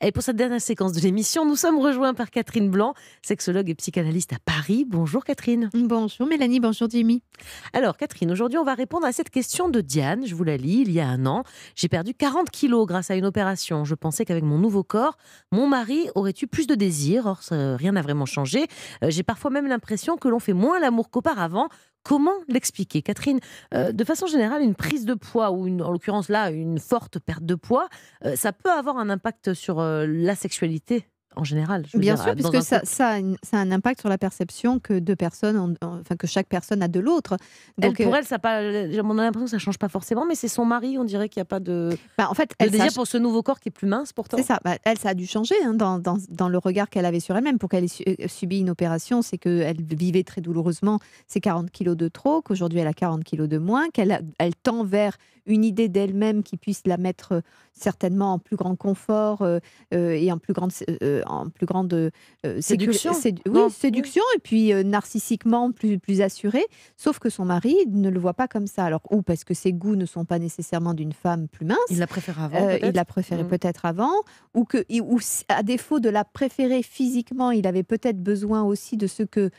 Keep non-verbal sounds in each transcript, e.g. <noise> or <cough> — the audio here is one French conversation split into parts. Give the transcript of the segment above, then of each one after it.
Et pour cette dernière séquence de l'émission, nous sommes rejoints par Catherine Blanc, sexologue et psychanalyste à Paris. Bonjour Catherine. Bonjour Mélanie, bonjour Jimmy. Alors Catherine, aujourd'hui on va répondre à cette question de Diane. Je vous la lis, il y a un an, j'ai perdu 40 kilos grâce à une opération. Je pensais qu'avec mon nouveau corps, mon mari aurait eu plus de désir. Or, rien n'a vraiment changé. Euh, j'ai parfois même l'impression que l'on fait moins l'amour qu'auparavant. Comment l'expliquer, Catherine euh, De façon générale, une prise de poids, ou une, en l'occurrence là, une forte perte de poids, euh, ça peut avoir un impact sur euh, la sexualité en général. Je veux Bien sûr, puisque ça, ça, a ça, a un impact sur la perception que deux personnes, enfin que chaque personne a de l'autre. Donc pour euh, elle, ça pas, on a l'impression que ça change pas forcément, mais c'est son mari, on dirait qu'il n'y a pas de, bah, en fait, elle, désir pour ce nouveau corps qui est plus mince pourtant. C'est ça. Bah, elle, ça a dû changer hein, dans, le regard qu'elle avait sur elle-même. Pour qu'elle ait euh, subi une opération, c'est qu'elle vivait très douloureusement ses 40 kilos de trop, qu'aujourd'hui elle a 40 kilos de moins, qu'elle elle tend vers une idée d'elle-même qui puisse la mettre euh, certainement en plus grand confort et en plus grande en plus grande euh, séduction. oui, séduction et puis euh, narcissiquement plus, plus assurée. Sauf que son mari ne le voit pas comme ça. Alors, ou parce que ses goûts ne sont pas nécessairement d'une femme plus mince. Il la préfère avant. Euh, la préférait mm. peut-être avant. Ou, que, à défaut de la préférer physiquement, il avait peut-être besoin aussi de ce que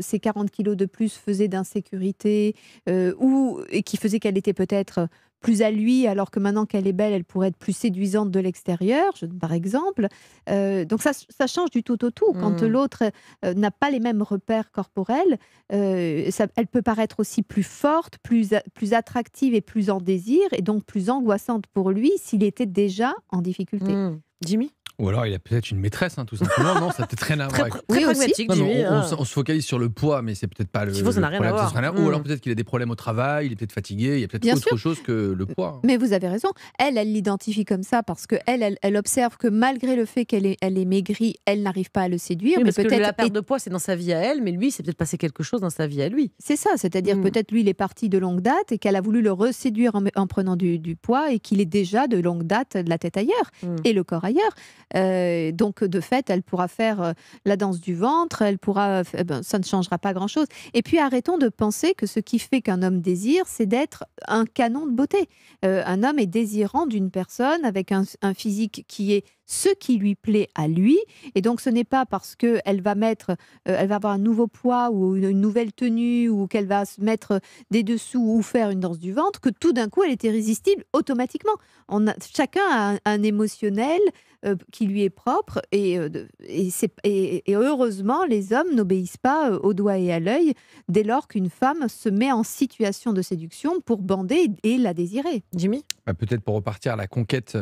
ses 40 kilos de plus faisaient d'insécurité ou, et qui faisait qu'elle était peut-être plus à lui, alors que maintenant qu'elle est belle, elle pourrait être plus séduisante de l'extérieur, par exemple. Euh, donc ça, change du tout au tout. Quand mm. l'autre euh, n'a pas les mêmes repères corporels, euh, elle peut paraître aussi plus forte, plus, plus attractive et plus en désir, et donc plus angoissante pour lui s'il était déjà en difficulté. Mm. Jimmy ou alors il a peut-être une maîtresse, hein, tout simplement. non, ça peut-être rien à <laughs> Très, hein. on, se focalise sur le poids, mais c'est peut-être pas le. Faut, problème, rien à Ou hmm. alors peut-être qu'il a des problèmes au travail, il est peut-être fatigué, il y a peut-être autre chose que le poids. Hein. Mais vous avez raison. Elle, elle l'identifie comme ça parce que elle, elle, observe que malgré le fait qu'elle est, elle est maigrie, elle n'arrive pas à le séduire. Parce mais la perte de poids, c'est dans sa vie à elle, mais lui, c'est peut-être passé quelque chose dans sa vie à lui. C'est ça, c'est-à-dire hmm. peut-être lui, il est parti de longue date et qu'elle a voulu le reséduire en, prenant du, poids et qu'il est déjà de longue date de la tête ailleurs hmm. et le corps ailleurs. Euh, donc, de fait, elle pourra faire euh, la danse du ventre, elle pourra. Euh, ben, ça ne changera pas grand-chose. Et puis, arrêtons de penser que ce qui fait qu'un homme désire, c'est d'être un canon de beauté. un homme est désirant d'une personne avec un physique qui est ce qui lui plaît à lui. Et donc, ce n'est pas parce qu'elle va mettre, euh, elle va avoir un nouveau poids ou une, nouvelle tenue ou qu'elle va se mettre des dessous ou faire une danse du ventre que tout d'un coup, elle était irrésistible automatiquement. On chacun a un, émotionnel euh, qui lui est propre euh, et, heureusement, les hommes n'obéissent pas au doigt et à l'œil dès lors qu'une femme se met en situation de séduction pour bander et la désirer. Jimmy bah, Peut-être pour repartir à la conquête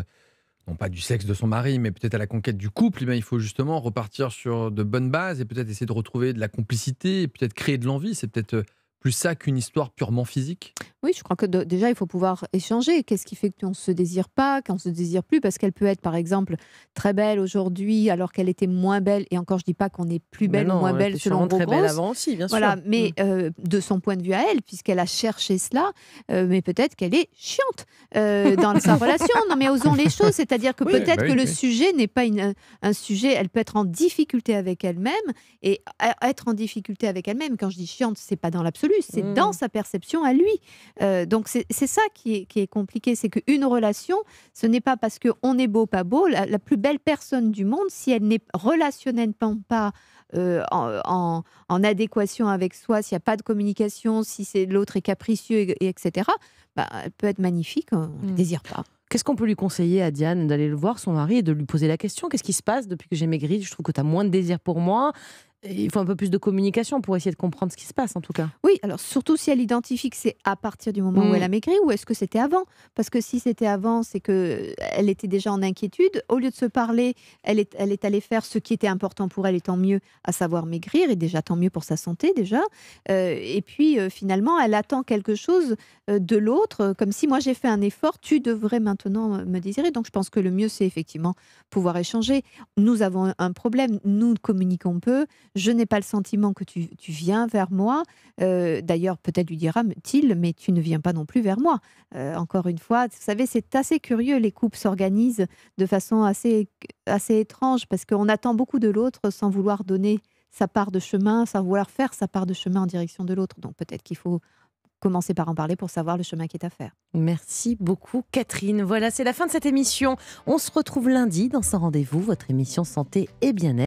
non pas du sexe de son mari, mais peut-être à la conquête du couple, eh il faut justement repartir sur de bonnes bases et peut-être essayer de retrouver de la complicité, et peut-être créer de l'envie. C'est peut-être euh, plus ça qu'une histoire purement physique oui, je crois que déjà, il faut pouvoir échanger. Qu'est-ce qui fait qu'on ne se désire pas, qu'on ne se désire plus Parce qu'elle peut être, par exemple, très belle aujourd'hui, alors qu'elle était moins belle. Et encore, je ne dis pas qu'on est plus belle ou moins belle selon gros. très belle avant aussi, bien sûr. Voilà, mais mm. euh, de son point de vue à elle, puisqu'elle a cherché cela, euh, mais peut-être qu'elle est chiante euh, dans sa <laughs> relation. Non, mais osons les choses, c'est-à-dire que peut-être bah que le sujet n'est pas un sujet, elle peut être en difficulté avec elle-même, et être en difficulté avec elle-même, quand je dis chiante, c'est pas dans l'absolu, c'est mm. dans sa perception à lui. Euh, donc c'est ça qui est, compliqué, c'est qu'une relation, ce n'est pas parce qu'on est beau, pas beau, la, plus belle personne du monde, si elle n'est relationnellement pas euh, en, adéquation avec soi, s'il n'y a pas de communication, si c'est l'autre est capricieux, etc., bah, elle peut être magnifique, on ne hmm. désire pas. Qu'est-ce qu'on peut lui conseiller à Diane d'aller le voir, son mari, et de lui poser la question Qu'est-ce qui se passe depuis que j'ai maigri Je trouve que tu as moins de désir pour moi il faut un peu plus de communication pour essayer de comprendre ce qui se passe, en tout cas. Oui, alors surtout si elle identifie que c'est à partir du moment où mm. elle a maigri ou est-ce que c'était avant Parce que si c'était avant, c'est que euh, elle était déjà en inquiétude. Au lieu de se parler, elle est, allée faire ce qui était important pour elle, et tant mieux, à savoir maigrir, et déjà tant mieux pour sa santé, déjà. Euh, et puis euh, finalement, elle attend quelque chose de l'autre, comme si moi j'ai fait un effort, tu devrais maintenant me désirer. Donc je pense que le mieux, c'est effectivement pouvoir échanger. Nous avons un problème, nous communiquons peu je n'ai pas le sentiment que tu, viens vers moi. Euh, d'ailleurs, peut-être lui dira-t-il, mais tu ne viens pas non plus vers moi. Euh, encore une fois, vous savez, c'est assez curieux, les couples s'organisent de façon assez, assez étrange parce qu'on attend beaucoup de l'autre sans vouloir donner sa part de chemin, sans vouloir faire sa part de chemin en direction de l'autre. Donc peut-être qu'il faut commencer par en parler pour savoir le chemin qui est à faire. Merci beaucoup Catherine. Voilà, c'est la fin de cette émission. On se retrouve lundi dans son rendez-vous, votre émission santé et bien-être.